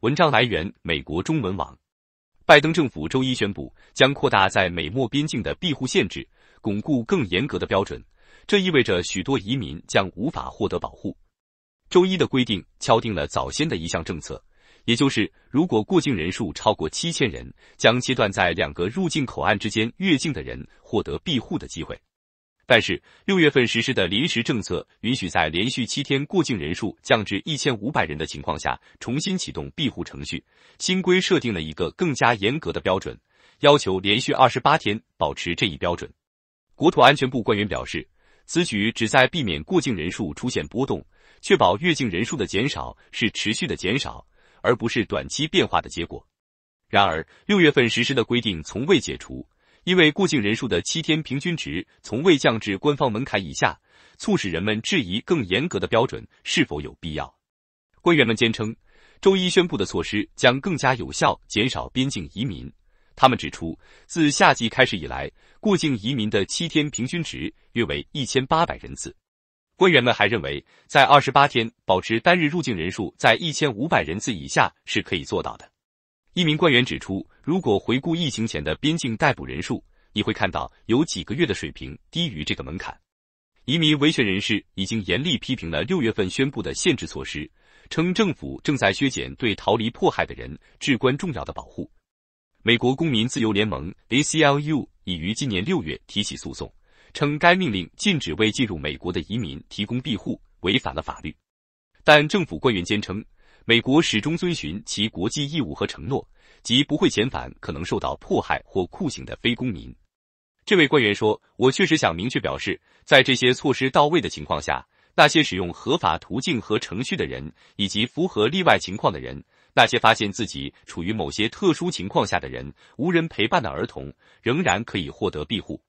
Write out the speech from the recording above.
文章来源：美国中文网。拜登政府周一宣布，将扩大在美墨边境的庇护限制，巩固更严格的标准。这意味着许多移民将无法获得保护。周一的规定敲定了早先的一项政策，也就是如果过境人数超过七千人，将切断在两个入境口岸之间越境的人获得庇护的机会。但是，六月份实施的临时政策允许在连续七天过境人数降至一千五百人的情况下重新启动庇护程序。新规设定了一个更加严格的标准，要求连续二十八天保持这一标准。国土安全部官员表示，此举旨在避免过境人数出现波动，确保越境人数的减少是持续的减少，而不是短期变化的结果。然而，六月份实施的规定从未解除。因为过境人数的七天平均值从未降至官方门槛以下，促使人们质疑更严格的标准是否有必要。官员们坚称，周一宣布的措施将更加有效减少边境移民。他们指出，自夏季开始以来，过境移民的七天平均值约为一千八百人次。官员们还认为，在二十八天保持单日入境人数在一千五百人次以下是可以做到的。一名官员指出。如果回顾疫情前的边境逮捕人数，你会看到有几个月的水平低于这个门槛。移民维权人士已经严厉批评了六月份宣布的限制措施，称政府正在削减对逃离迫害的人至关重要的保护。美国公民自由联盟 （A.C.L.U.） 已于今年六月提起诉讼，称该命令禁止为进入美国的移民提供庇护，违反了法律。但政府官员坚称。美国始终遵循其国际义务和承诺，即不会遣返可能受到迫害或酷刑的非公民。这位官员说：“我确实想明确表示，在这些措施到位的情况下，那些使用合法途径和程序的人，以及符合例外情况的人，那些发现自己处于某些特殊情况下的人，无人陪伴的儿童，仍然可以获得庇护。”